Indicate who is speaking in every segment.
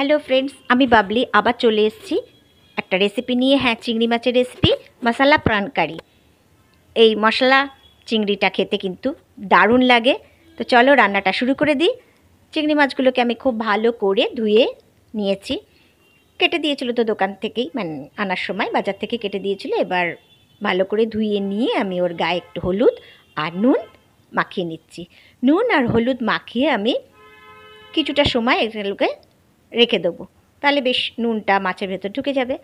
Speaker 1: hello friends আমি বাবলি আবার চলে এসেছি একটা রেসিপি নিয়ে হ্যাঁ চিংড়ি মাছের রেসিপি মশলা প্রাণকারি এই মশলা চিংড়িটা খেতে কিন্তু দারুণ লাগে তো চলো রান্নাটা শুরু করে দিই চিংড়ি মাছগুলোকে আমি খুব ভালো করে ধুয়ে নিয়েছি কেটে দিয়েছিল তো দোকান থেকেই মানে আনার সময় বাজার থেকে কেটে দিয়েছিল এবার ভালো করে ধুয়ে নিয়ে আমি ওর গায়ে একটু হলুদ আর নুন মাখিয়ে নিচ্ছি নুন আর হলুদ মাখিয়ে আমি কিছুটা সময় এগুলোকে রেখে দেবো তাহলে বেশ নুনটা মাছের ভেতর ঢুকে যাবে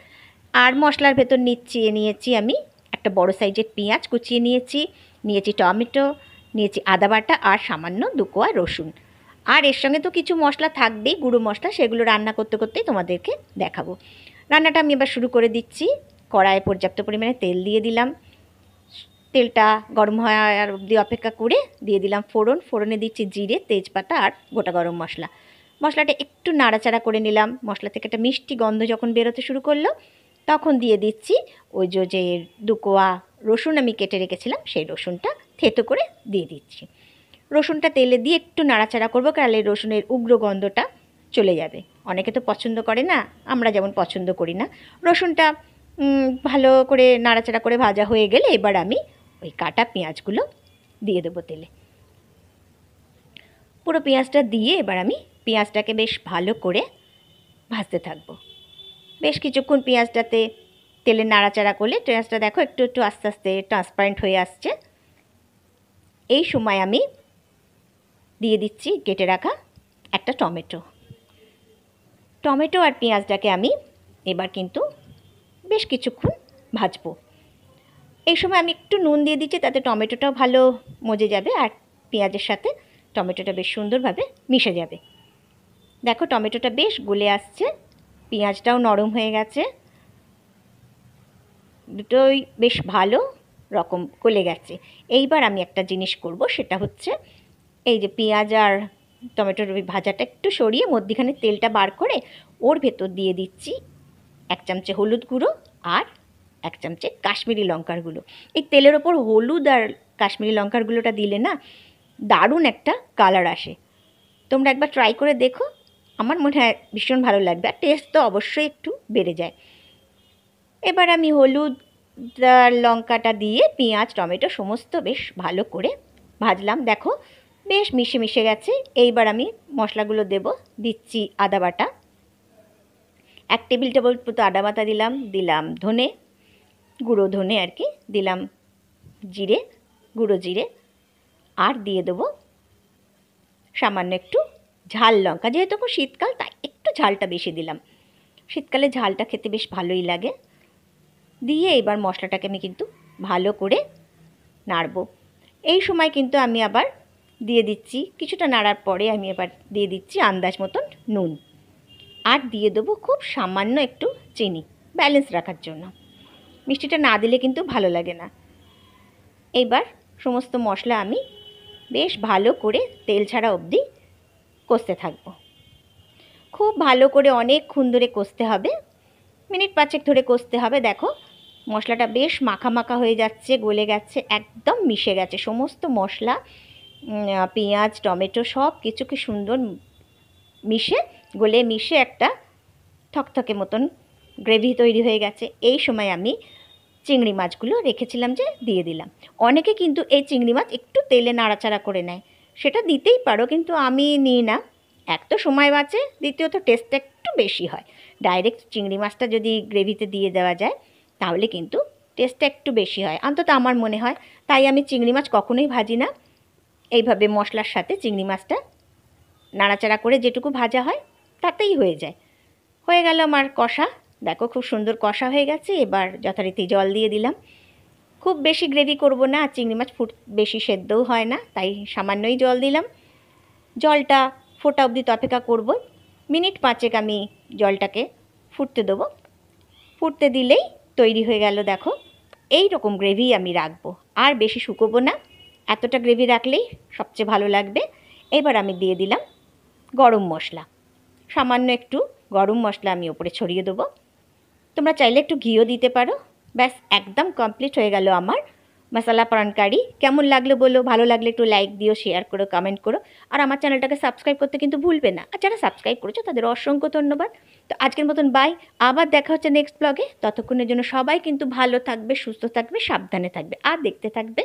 Speaker 1: আর মশলার ভেতর নিচিয়ে নিয়েছি আমি একটা বড় সাইজের পেঁয়াজ কুচিয়ে নিয়েছি নিয়েছি টমেটো নিয়েছি আদা বাটা আর সামান্য দুকোয়া রসুন আর এর সঙ্গে তো কিছু মশলা থাকবেই গুঁড়ো মশলা সেগুলো রান্না করতে করতেই তোমাদেরকে দেখাবো রান্নাটা আমি এবার শুরু করে দিচ্ছি কড়াইয়ে পর্যাপ্ত পরিমাণে তেল দিয়ে দিলাম তেলটা গরম হওয়ার অবধি অপেক্ষা করে দিয়ে দিলাম ফোড়ন ফোড়নে দিচ্ছি জিরে তেজপাতা আর গোটা গরম মশলা মশলাটা একটু নাড়াচাড়া করে নিলাম মশলা থেকে একটা মিষ্টি গন্ধ যখন বেরোতে শুরু করলো তখন দিয়ে দিচ্ছি ওই যে যে দুকোয়া রসুন আমি কেটে রেখেছিলাম সেই রসুনটা থেতো করে দিয়ে দিচ্ছি রসুনটা তেলে দিয়ে একটু নাড়াচাড়া করবো কারণ রসুনের উগ্র গন্ধটা চলে যাবে অনেকে তো পছন্দ করে না আমরা যেমন পছন্দ করি না রসুনটা ভালো করে নাড়াচাড়া করে ভাজা হয়ে গেলে এবার আমি ওই কাটা পেঁয়াজগুলো দিয়ে দেবো তেলে পুরো পেঁয়াজটা দিয়ে এবার আমি পেঁয়াজটাকে বেশ ভালো করে ভাজতে থাকব বেশ কিছুক্ষণ পেঁয়াজটাতে তেলে নাড়াচাড়া করলে পেঁয়াজটা দেখো একটু একটু আস্তে আস্তে ট্রান্সপারেন্ট হয়ে আসছে এই সময় আমি দিয়ে দিচ্ছি কেটে রাখা একটা টমেটো টমেটো আর পেঁয়াজটাকে আমি এবার কিন্তু বেশ কিছুক্ষণ ভাজবো এই সময় আমি একটু নুন দিয়ে দিচ্ছি তাতে টমেটোটাও ভালো মজে যাবে আর পেঁয়াজের সাথে টমেটোটা বেশ সুন্দরভাবে মিশে যাবে দেখো টমেটোটা বেশ গলে আসছে পেঁয়াজটাও নরম হয়ে গেছে দুটোই বেশ ভালো রকম গলে গেছে এইবার আমি একটা জিনিস করব সেটা হচ্ছে এই যে পেঁয়াজ আর টমেটোর ভাজাটা একটু সরিয়ে মধ্যিখানে তেলটা বার করে ওর ভেতর দিয়ে দিচ্ছি এক চামচে হলুদ গুঁড়ো আর এক চামচে কাশ্মীরি লঙ্কার গুঁড়ো এই তেলের ওপর হলুদ আর কাশ্মীরি লঙ্কার গুঁড়োটা দিলে না দারুণ একটা কালার আসে তোমরা একবার ট্রাই করে দেখো আমার মনে হয় ভীষণ ভালো লাগবে আর টেস্ট তো অবশ্যই একটু বেড়ে যায় এবার আমি হলুদ আর লঙ্কাটা দিয়ে পেঁয়াজ টমেটো সমস্ত বেশ ভালো করে ভাজলাম দেখো বেশ মিশে মিশে গেছে এইবার আমি মশলাগুলো দেব দিচ্ছি আদা বাটা এক টেবিল টেবিল মতো আদা বাটা দিলাম দিলাম ধনে গুঁড়ো ধনে আর কি দিলাম জিরে গুঁড়ো জিরে আর দিয়ে দেবো সামান্য একটু ঝাল লঙ্কা যেহেতু এখন শীতকাল তাই একটু ঝালটা বেশি দিলাম শীতকালে ঝালটা খেতে বেশ ভালোই লাগে দিয়ে এবার মশলাটাকে আমি কিন্তু ভালো করে নাড়ব এই সময় কিন্তু আমি আবার দিয়ে দিচ্ছি কিছুটা নাড়ার পরে আমি এবার দিয়ে দিচ্ছি আন্দাজ মতন নুন আর দিয়ে দেবো খুব সামান্য একটু চিনি ব্যালেন্স রাখার জন্য মিষ্টিটা না দিলে কিন্তু ভালো লাগে না এবার সমস্ত মশলা আমি বেশ ভালো করে তেল ছাড়া অবধি কষতে থাকবো খুব ভালো করে অনেকক্ষণ ধরে কষতে হবে মিনিট পাঁচেক ধরে কষতে হবে দেখো মশলাটা বেশ মাখা মাখা হয়ে যাচ্ছে গলে গেছে একদম মিশে গেছে সমস্ত মশলা পেঁয়াজ টমেটো সব কিছু কি সুন্দর মিশে গলে মিশে একটা থকথকে মতন গ্রেভি তৈরি হয়ে গেছে এই সময় আমি চিংড়ি মাছগুলো রেখেছিলাম যে দিয়ে দিলাম অনেকে কিন্তু এই চিংড়ি মাছ একটু তেলে নাড়াচাড়া করে নেয় সেটা দিতেই পারো কিন্তু আমি নিই না এক তো সময় বাঁচে দ্বিতীয়ত টেস্টটা একটু বেশি হয় ডাইরেক্ট চিংড়ি মাছটা যদি গ্রেভিতে দিয়ে দেওয়া যায় তাহলে কিন্তু টেস্টটা একটু বেশি হয় অন্তত আমার মনে হয় তাই আমি চিংড়ি মাছ কখনোই ভাজি না এইভাবে মশলার সাথে চিংড়ি মাছটা নাড়াচাড়া করে যেটুকু ভাজা হয় তাতেই হয়ে যায় হয়ে গেল আমার কষা দেখো খুব সুন্দর কষা হয়ে গেছে এবার যথারীতি জল দিয়ে দিলাম খুব বেশি গ্রেভি করব না আর চিংড়ি মাছ ফুট বেশি সেদ্ধও হয় না তাই সামান্যই জল দিলাম জলটা ফোটা অবধি তপেকা করব মিনিট পাঁচেক আমি জলটাকে ফুটতে দেবো ফুটতে দিলেই তৈরি হয়ে গেল দেখো এই রকম গ্রেভি আমি রাখবো আর বেশি শুকোবো না এতটা গ্রেভি রাখলেই সবচেয়ে ভালো লাগবে এবার আমি দিয়ে দিলাম গরম মশলা সামান্য একটু গরম মশলা আমি ওপরে ছড়িয়ে দেবো তোমরা চাইলে একটু ঘিও দিতে পারো ব্যাস একদম কমপ্লিট হয়ে গেল আমার মশালা পরান কারি কেমন লাগলো বলো ভালো লাগলে একটু লাইক দিও শেয়ার করো কমেন্ট করো আর আমার চ্যানেলটাকে সাবস্ক্রাইব করতে কিন্তু ভুলবে না আর যারা সাবস্ক্রাইব করেছো তাদের অসংখ্য ধন্যবাদ তো আজকের মতন বাই আবার দেখা হচ্ছে নেক্সট ব্লগে ততক্ষণের জন্য সবাই কিন্তু ভালো থাকবে সুস্থ থাকবে সাবধানে থাকবে আর দেখতে থাকবে